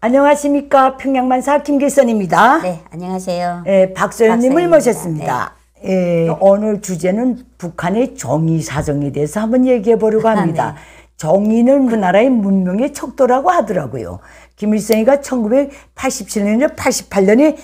안녕하십니까 평양만사 김길선입니다. 네, 안녕하세요. 예, 박소연님을 모셨습니다. 네. 예, 오늘 주제는 북한의 정의 사정에 대해서 한번 얘기해 보려고 합니다. 정의는 아, 네. 그 나라의 문명의 척도라고 하더라고요. 김일성이가 1 9 8 7년이 88년에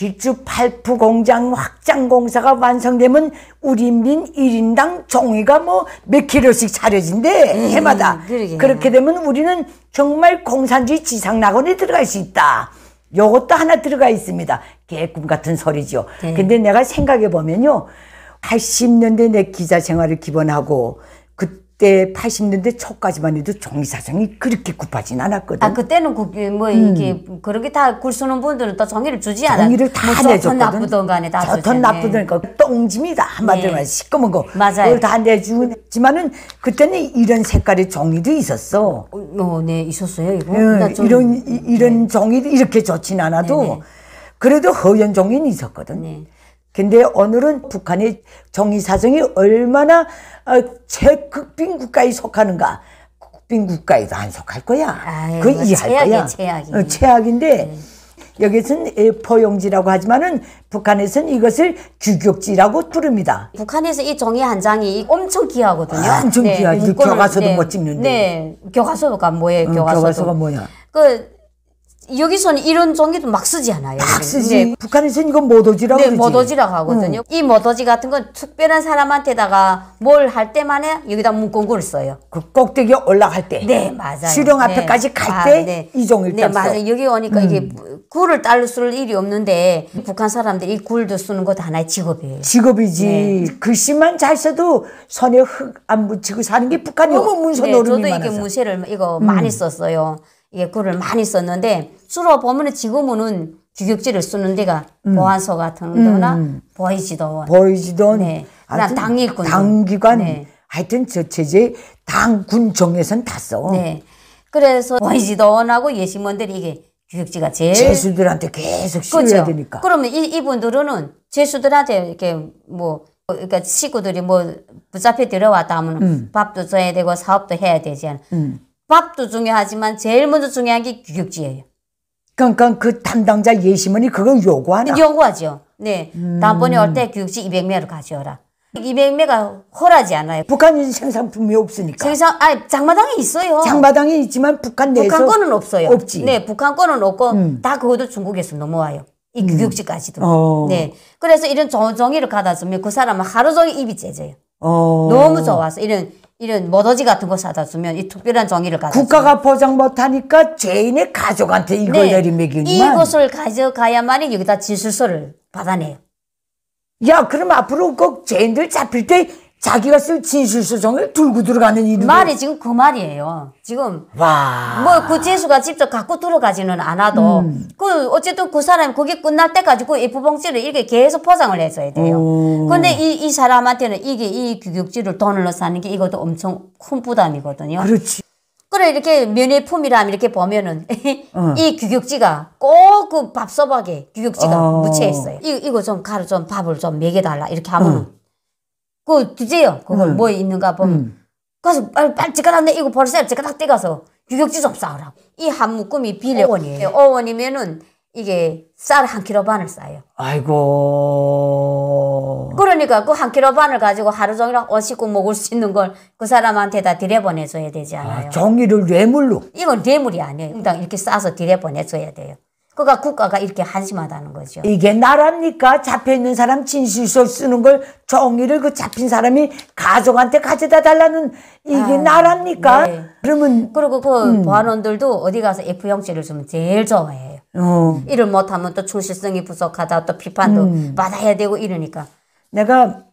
빅주 팔프 공장 확장 공사가 완성되면 우리 민 1인당 종이가 뭐 몇 킬로씩 차려진대 음, 해마다 그러게. 그렇게 되면 우리는 정말 공산주의 지상 낙원에 들어갈 수 있다. 요것도 하나 들어가 있습니다. 개꿈 같은 소리죠. 네. 근데 내가 생각해 보면요. 80년대 내 기자 생활을 기본하고 그때 80년대 초까지만 해도 종이사정이 그렇게 굽하진 않았거든. 아, 그때는 국기, 뭐, 음. 이게, 그렇게 다 굴수는 분들은 또 종이를 주지 않았 종이를 다뭐 내줬거든. 나쁘던 간에 다 좋던 요 나쁘던 거, 똥짐이다. 한마디로 네. 예. 시꺼먼 거. 맞아요. 그걸 다 내주지만은 그때는 이런 색깔의 종이도 있었어. 어, 뭐, 네, 있었어요, 이거. 네, 좀, 이런, 이, 런 네. 종이 이렇게 좋진 않아도 네, 네. 그래도 허연 종이는 있었거든. 네. 근데 오늘은 북한의 정의사정이 얼마나 어, 최극빈 국가에 속하는가. 극빈 국가에도 안 속할 거야. 아유, 그 뭐 이해할 최악이, 거야. 최악이. 어, 최악인데 네. 여기서는 포용지라고 하지만은 북한에서는 이것을 규격지라고 부릅니다. 북한에서 이 종이 한 장이 엄청 귀하거든요. 아, 엄청 네, 귀하지. 교과서도 네. 못 찍는데. 네. 교과서가 뭐예요? 어, 교과서도. 응, 교과서가 뭐야? 그 여기서는 이런 종기도 막 쓰지 않아요. 막 쓰지. 네. 북한에서는 이건 모도지라고 네, 모도지라고 하거든요. 응. 이 모도지 같은 건 특별한 사람한테다가 뭘 할 때만에 여기다 문공구를 써요. 그 꼭대기 올라갈 때. 네, 맞아요. 수령 앞에까지 네. 갈때 아, 이종일 네, 네 맞아요. 여기 오니까 음. 이게 굴을 딸로 쓸 일이 없는데 북한 사람들이 이 굴도 쓰는 것도 하나의 직업이에요. 직업이지. 네. 글씨만 잘 써도 선에 흙 안 붙이고 사는 게 북한이 어, 너무 문서 네, 노름이 많아서. 저도 이게 문서를 이거 음. 많이 썼어요. 예, 글을 많이 썼는데 주로 보면 지금은 규격지를 쓰는 데가 음. 보안소 같은 데나 음. 보이지도 보이지도 네. 그다음 당일군 당기관 네. 하여튼 저 체제 당군 정에서는다 써. 네. 그래서 보이지도원하고 예심원들이 이게 규격지가 제일 제수들한테 계속 씌워야 그렇죠? 되니까. 그러면 이, 이분들은 제수들한테 이렇게 뭐 그러니까 식구들이 뭐 붙잡혀 들어왔다 하면 음. 밥도 줘야 되고 사업도 해야 되지 않. 음. 밥도 중요하지만 제일 먼저 중요한 게 규격지예요. 그러니까 그 담당자 예시문이 그걸 요구하나? 요구하죠. 네. 음. 다음번에 올 때 규격지 200매로 가져오라. 200매가 허라지 않아요. 북한은 생산품이 없으니까. 생산, 아 장마당이 있어요. 장마당이 있지만 북한 내에서. 북한 거는 없어요. 없지. 네, 북한 거는 없고 음. 다 그것도 중국에서 넘어와요. 이 음. 규격지까지도. 음. 어. 네. 그래서 이런 종이를 갖다 주면 그 사람은 하루 종일 입이 째져요. 어. 너무 좋아서 이런 이런 모더지 같은 거 사다 주면 이 특별한 종이를 가져 국가가 보장 못하니까 죄인의 가족한테 이걸 네. 내리매기니만 이것을 가져가야만이 여기다 진술서를 받아내요. 야 그럼 앞으로 꼭 죄인들 잡힐 때 자기가 쓸 진술서정을 들고 들어가는 이유 말이 지금 그 말이에요. 지금 와. 뭐 구치수가 그 직접 갖고 들어가지는 않아도 음. 그 어쨌든 그 사람이 그게 끝날 때까지 그 F봉지를 이렇게 계속 포장을 해줘야 돼요. 오. 근데 이, 이 사람한테는 이게 이 규격지를 돈으로사는게 이것도 엄청 큰 부담이거든요. 그렇지. 그래 이렇게 면회품이라 면 이렇게 보면은 어. 이 규격지가 꼭 그밥솥박에 규격지가 어. 묻혀 있어요. 이 이거 좀 가루 좀 밥을 좀 먹여 달라 이렇게 하면은 어. 그 주제요. 그거 음. 뭐 있는가 보면. 음. 가서 빨리 빨리 지가닥내 이거 벌써 지가닥 떼가서 유격지 좀 싸우라고. 이한 묶음이 비에 5원이에요. 5원이면은 예, 이게 쌀한키로 반을 싸요. 아이고. 그러니까 그한키로 반을 가지고 하루 종일 어시고 먹을 수 있는 걸 그 사람한테 다 들여보내줘야 되지 아, 않아요? 아, 종이를 뇌물로? 이건 뇌물이 아니에요. 응당 이렇게 싸서 들여보내줘야 돼요. 그가 국가가 이렇게 한심하다는 거죠. 이게 나랍니까? 잡혀있는 사람 진술서 쓰는 걸 종이를 그 잡힌 사람이 가족한테 가져다 달라는 이게 아, 나랍니까? 네. 그러면 그리고 그 음. 보안원들도 어디 가서 F형제를 주면 제일 좋아해요. 어. 일을 못하면 또 출시성이 부족하다 또 비판도 음. 받아야 되고 이러니까 내가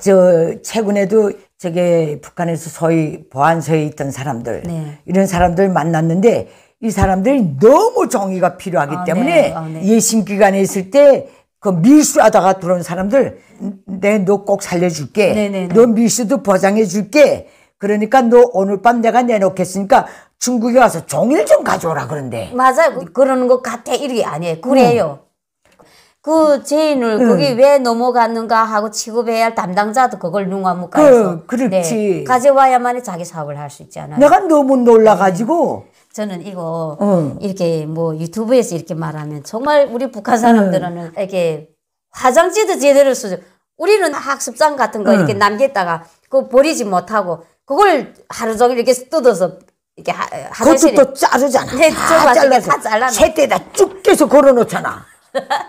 저 최근에도 저게 북한에서 소위 보안소에 있던 사람들 네. 이런 사람들 만났는데 이 사람들이 너무 정의가 필요하기 아, 네. 때문에 네. 아, 네. 예심 기간에 있을 때 그 밀수하다가 들어온 사람들 내 너 꼭 살려줄게. 네네네. 네, 네. 너 밀수도 보장해줄게. 그러니까 너 오늘 밤 내가 내놓겠으니까 중국에 와서 종일 좀 가져오라 그런데. 맞아요. 그, 그러는 것 같아. 이게 아니에요. 그래요. 음. 그 죄인을 음. 거기 왜 넘어갔는가 하고 취급해야 할 담당자도 그걸 눈 감못 가서 그, 그렇지 네, 가져와야만 자기 사업을 할 수 있잖아요. 내가 너무 놀라가지고 음. 저는 이거 어. 이렇게 뭐 유튜브에서 이렇게 말하면 정말 우리 북한 사람들은 어. 이렇게 화장지도 제대로 쓰죠. 우리는 학습장 같은 거 어. 이렇게 네. 남겼다가 그거 버리지 못하고 그걸 하루 종일 이렇게 뜯어서 이렇게 하, 화장실에 그것도 또 자르잖아. 네, 다 잘라서 다 잘라. 세대다 쭉 깨서 걸어놓잖아.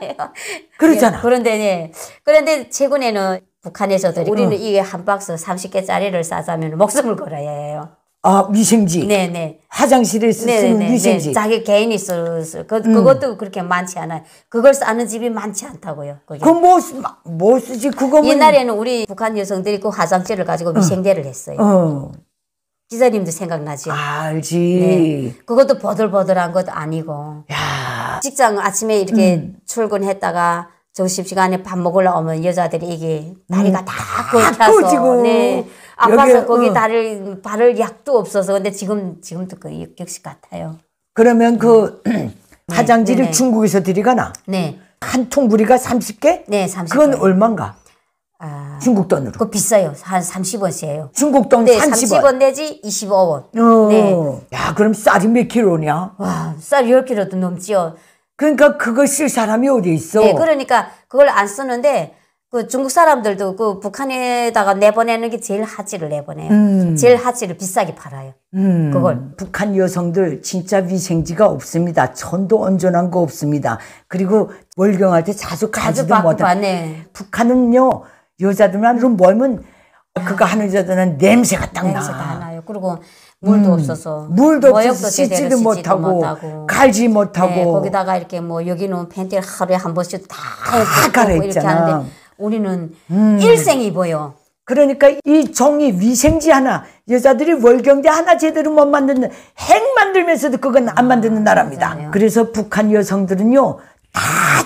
그렇잖아. 그런데 네. 그런데 최근에는 북한에서도 어. 우리는 이게 한 박스 30개짜리를 싸자면 목숨을 걸어야 해요. 아 위생지. 네네. 네. 화장실에 쓰는 네, 네, 위생지. 자기 개인이 쓸 그, 음. 그것도 그렇게 많지 않아요. 그걸 쓰는 집이 많지 않다고요. 그 뭐, 뭐 쓰지 그거 옛날에는 우리 북한 여성들이 그 화장실을 가지고 어. 위생제를 어. 했어요. 어. 기자님도 생각나지? 알지. 네. 그것도 버들버들한 것도 아니고. 야. 직장 아침에 이렇게 음. 출근했다가 점심시간에 밥 먹으러 오면 여자들이 이게 다리가 음. 다 아, 꽂혀서. 네. 아파서 거기 다를 어. 바를 약도 없어서 근데 지금 지금도 그 역시 같아요. 그러면 그 음. 네. 화장지를 네, 네. 중국에서 들이가나? 네. 한 통 무리가 30개? 네, 30개. 그건 얼마인가? 아, 중국 돈으로. 그거 비싸요. 한 30원씩이에요. 중국 돈 네, 30원. 30원 내지 25원. 어. 네. 야, 그럼 쌀이 몇 킬로냐? 와, 쌀 10킬로도 넘지요. 그러니까 그걸 쓸 사람이 어디 있어? 네, 그러니까 그걸 안 쓰는데 그 중국 사람들도 그 북한에다가 내보내는 게 제일 하지를 내보내요. 음. 제일 하지를 비싸게 팔아요. 음. 그걸 북한 여성들 진짜 위생지가 없습니다. 천도 온전한 거 없습니다. 그리고 월경할 때 자주 가지도 못하 고 북한은요 여자들만 좀 멀면 그거 하는 여자들은 냄새가 딱 냄새가 나. 나요. 그리고 물도 음. 없어서 물도 없어서 씻지도 못하고, 못하고, 갈지 못하고 네, 거기다가 이렇게 뭐 여기는 팬티를 하루에 한 번씩 다, 다 갈아입고 이렇게 하는데 우리는 음. 일생이 보여. 그러니까 이 종이 위생지 하나 여자들이 월경제 하나 제대로 못 만드는 핵 만들면서도 그건 안 만드는 아, 나라입니다. 맞아요. 그래서 북한 여성들은요 다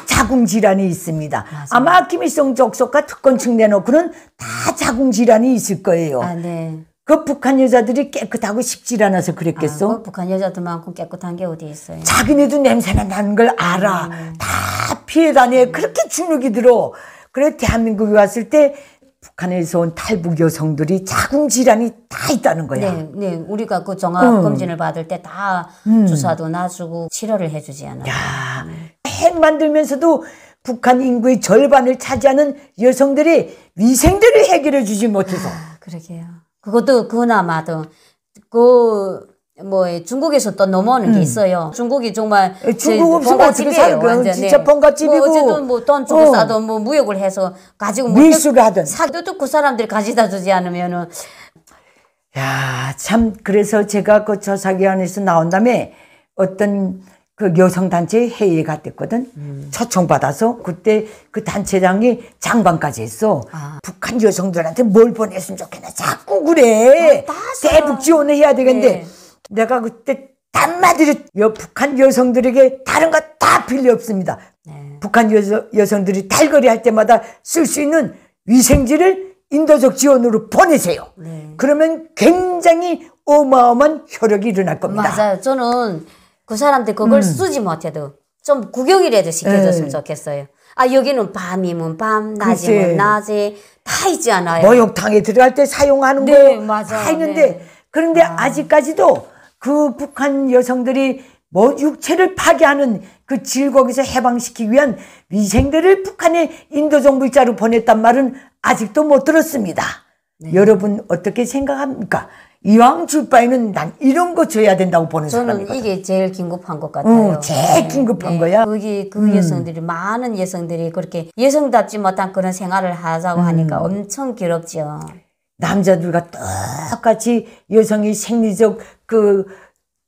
자궁 질환이 있습니다. 맞아요. 아마 김일성 족속과 특권층 내놓고는 다 자궁 질환이 있을 거예요. 아, 네. 그 북한 여자들이 깨끗하고 쉽지 않아서 그랬겠어? 아, 그 북한 여자들만큼 깨끗한 게 어디 있어요? 자기네도 냄새가 나는 걸 알아. 음. 다 피해 다녀. 음. 그렇게 주눅이 들어. 그래 대한민국에 왔을 때 북한에서 온 탈북 여성들이 자궁 질환이 다 있다는 거야. 네, 네. 우리가 그 종합 음. 검진을 음. 받을 때 다 주사도 놔주고 치료를 해주지 않아요. 야, 핵 만들면서도 북한 인구의 절반을 차지하는 여성들이 위생들을 해결해 주지 못해서. 아, 그러게요. 그것도 그나마도 그뭐 중국에서 또 넘어오는 음. 게 있어요. 중국이 정말 중국 음식 뭐 어떻게 사는 진짜 번갓집이고 뭐 어쨌든 뭐돈 주고 어. 싸든 뭐 무역을 해서 가지고 뭐 밀수를 하든 사도 듣고 사람들이 가져다 주지 않으면은 야 참 그래서 제가 그조사기관에서 나온 다음에 어떤 그 여성단체 회의에 갔댔거든. 음. 초청받아서 그때 그 단체장이 장관까지 했어. 아. 북한 여성들한테 뭘 보냈으면 좋겠나. 자꾸 그래. 아, 대북 지원을 해야 되겠는데. 네. 내가 그때 단마디로 여, 북한 여성들에게 다른 거 다 필요 없습니다. 네. 북한 여, 여성들이 달거리할 때마다 쓸 수 있는 위생지를 인도적 지원으로 보내세요. 네. 그러면 굉장히 어마어마한 효력이 일어날 겁니다. 맞아요. 저는 그 사람들 그걸 음. 쓰지 못해도 좀 구경이라도 시켜줬으면 네. 좋겠어요. 아 여기는 밤이면 밤, 낮이면 그치. 낮에 다 있지 않아요. 목욕탕에 들어갈 때 사용하는 네, 거 맞아요. 다 있는데 네. 그런데 아. 직까지도 그 북한 여성들이 뭐 육체를 파괴하는 그 질곡에서 해방시키기 위한 위생들을 북한의 인도 정부 일자로 보냈단 말은 아직도 못 들었습니다. 네. 여러분 어떻게 생각합니까? 이왕 줄 바에는 난 이런 거 줘야 된다고 보는 저는 사람이거든. 이게 제일 긴급한 것 어, 같아요. 응, 제일 네. 긴급한 네. 거야. 거기 그 음. 여성들이 많은 여성들이 그렇게 여성답지 못한 그런 생활을 하자고 음. 하니까 엄청 괴롭죠. 남자들과 똑같이 여성의 생리적 그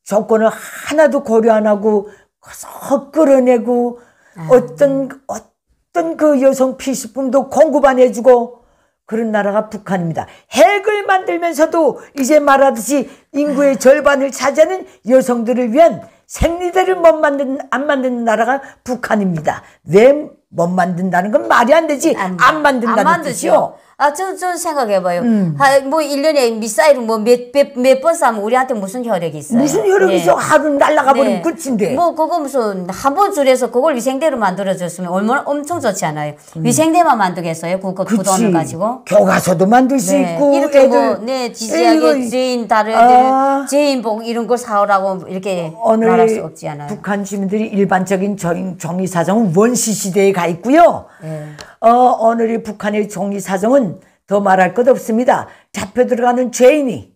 조건을 하나도 고려 안 하고 석 끌어내고 아. 어떤 어떤 그 여성 피수품도 공급 안 해주고 그런 나라가 북한입니다. 핵을 만들면서도 이제 말하듯이 인구의 아. 절반을 차지하는 여성들을 위한 생리대를 못 만든 안 만드는 나라가 북한입니다. 왜 못 만든다는 건 말이 안 되지 안, 안 만든다는 안 뜻이요. 아, 저, 저 생각해봐요. 음. 아, 뭐, 일년에 미사일은뭐 몇, 몇, 몇번 쏘면 우리한테 무슨 혈액이 있어요? 무슨 혈액이 있어? 네. 하루 날아가 버리면 네. 끝인데. 뭐, 그거 무슨, 한 번 줄여서 그걸 위생대로 만들어줬으면 얼마나 엄청 좋지 않아요? 음. 위생대만 만들겠어요? 그거 그 돈을 가지고. 교과서도 만들 수 네. 있고. 이렇게 뭐, 애들. 뭐, 네, 지지하게 지인 다른 아. 지인복 이런 걸 사오라고 이렇게 말할 수 없지 않아요? 북한 시민들이 일반적인 정, 정의사정은 원시 시대에 가 있고요. 네. 어, 오늘의 북한의 종이 사정은 더 말할 것 없습니다. 잡혀 들어가는 죄인이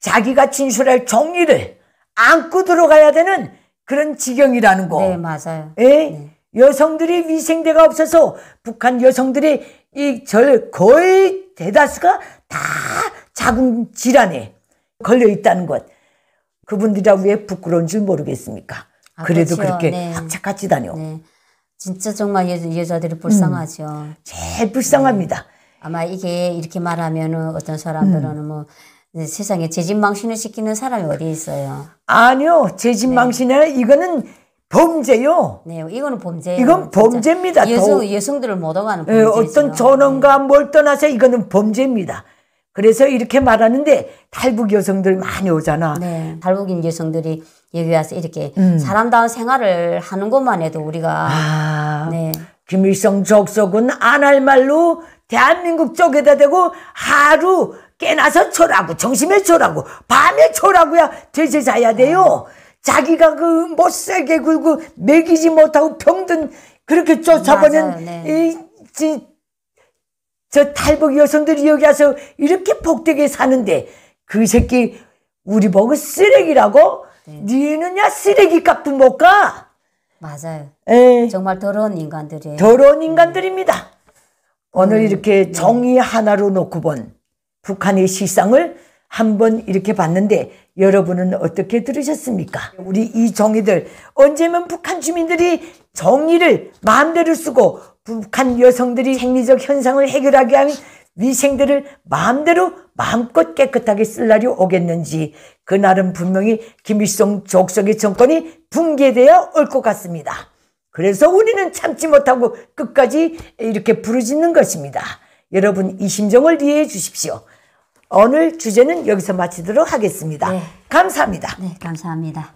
자기가 진술할 종리를 안고 들어가야 되는 그런 지경이라는 거. 네, 맞아요. 예? 네. 여성들이 위생대가 없어서 북한 여성들이 이 절 거의 대다수가 다 자궁 질환에 걸려 있다는 것. 그분들이라 왜 부끄러운 줄 모르겠습니까? 아, 그래도 그렇죠. 그렇게 네. 학착같이 다녀. 네. 진짜 정말 여, 예, 여자들이 음. 불쌍하죠. 음, 제일 불쌍합니다. 네. 아마 이게 이렇게 말하면 어떤 사람들은 음. 뭐 세상에 재진망신을 시키는 사람이 어디 있어요? 아니요, 재진망신이 네. 이거는 범죄요. 네, 이거는 범죄. 이건 범죄입니다. 여성 여성들을 모독하는 범죄 어떤 전원과 네. 뭘 떠나서 이거는 범죄입니다. 그래서 이렇게 말하는데 탈북 여성들 많이 오잖아. 네. 탈북인 여성들이 여기 와서 이렇게 음. 사람다운 생활을 하는 것만 해도 우리가 아, 네. 김일성 족속은안 할 말로 대한민국 쪽에다 대고 하루 깨나서 초라고 정심에 초라고 밤에 초라고야 되지 자야 돼요. 아. 자기가 그 못살게 굴고 먹이지 못하고 병든 그렇게 쫓아보는 네. 이저 탈북 여성들이 여기 와서 이렇게 복되게 사는데 그 새끼 우리 보고 쓰레기라고? 네. 니는 야 쓰레기 값도 못 가. 맞아요. 에이. 예. 정말 더러운 인간들이에요. 더러운 인간들입니다. 네. 오늘 음, 이렇게 네. 정의 하나로 놓고 본 북한의 시상을 한번 이렇게 봤는데 여러분은 어떻게 들으셨습니까? 우리 이 정의들 언제면 북한 주민들이 정의를 마음대로 쓰고 북한 여성들이 생리적 현상을 해결하게 하는 위생들을 마음대로 마음껏 깨끗하게 쓸 날이 오겠는지 그날은 분명히 김일성 족속의 정권이 붕괴되어 올 것 같습니다. 그래서 우리는 참지 못하고 끝까지 이렇게 부르짖는 것입니다. 여러분 이 심정을 이해해 주십시오. 오늘 주제는 여기서 마치도록 하겠습니다. 네. 감사합니다. 네, 감사합니다.